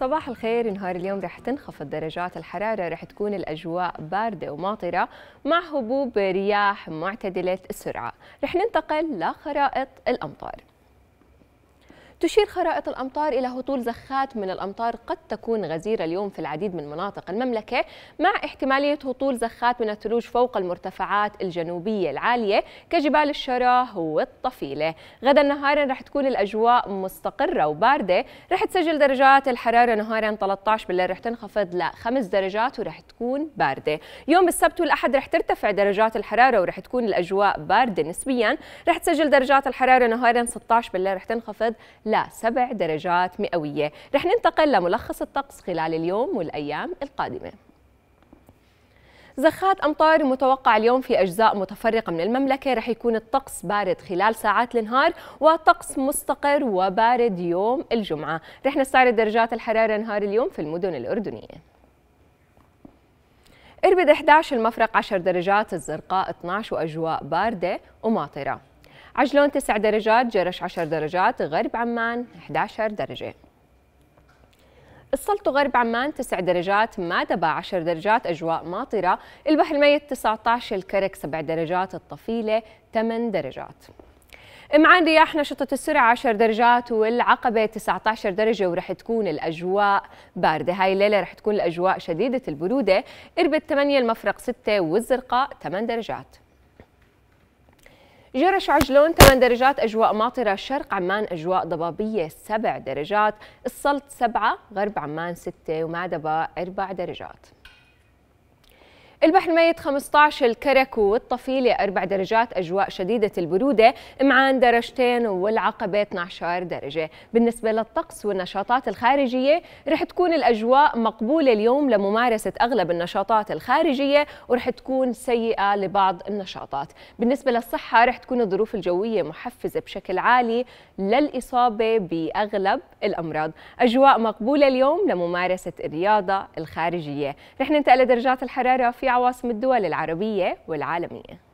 صباح الخير نهار اليوم رح تنخفض درجات الحرارة رح تكون الأجواء باردة وماطرة مع هبوب رياح معتدلة السرعة رح ننتقل لخرائط الأمطار تشير خرائط الأمطار إلى هطول زخات من الأمطار قد تكون غزيرة اليوم في العديد من مناطق المملكة مع احتمالية هطول زخات من الثلوج فوق المرتفعات الجنوبية العالية كجبال الشراه والطفيلة غدا نهارا رح تكون الأجواء مستقرة وباردة رح تسجل درجات الحرارة نهارا 13 بالليل رح تنخفض لخمس درجات ورح تكون باردة يوم السبت والأحد رح ترتفع درجات الحرارة ورح تكون الأجواء باردة نسبيا رح تسجل درجات الحرارة نهارا 16 بالليل رح تنخفض لسبع درجات مئوية رح ننتقل لملخص الطقس خلال اليوم والأيام القادمة زخات امطار متوقع اليوم في اجزاء متفرقه من المملكه رح يكون الطقس بارد خلال ساعات النهار وطقس مستقر وبارد يوم الجمعه رح نستعرض درجات الحراره نهار اليوم في المدن الاردنيه اربد 11 المفرق 10 درجات الزرقاء 12 واجواء بارده وماطره عجلون 9 درجات جرش 10 درجات غرب عمان 11 درجة السلط غرب عمان 9 درجات مادبا 10 درجات أجواء ماطرة البحر الميت 19 الكرك 7 درجات الطفيلة 8 درجات معان رياح نشطة السرعة 10 درجات والعقبة 19 درجة ورح تكون الأجواء باردة هاي الليلة رح تكون الأجواء شديدة البرودة إربد 8 المفرق 6 والزرقاء 8 درجات جرش عجلون 8 درجات أجواء ماطرة شرق عمان أجواء ضبابية 7 درجات السلط 7 غرب عمان 6 ومعدبة 4 درجات البحر الميت 15 الكرك والطفيلة 4 درجات أجواء شديدة البرودة معان درجتين والعقبة 12 درجة بالنسبة للطقس والنشاطات الخارجية رح تكون الأجواء مقبولة اليوم لممارسة أغلب النشاطات الخارجية ورح تكون سيئة لبعض النشاطات بالنسبة للصحة رح تكون الظروف الجوية محفزة بشكل عالي للإصابة بأغلب الأمراض أجواء مقبولة اليوم لممارسة الرياضة الخارجية رح ننتقل لدرجات الحرارة في عواصم الدول العربية والعالمية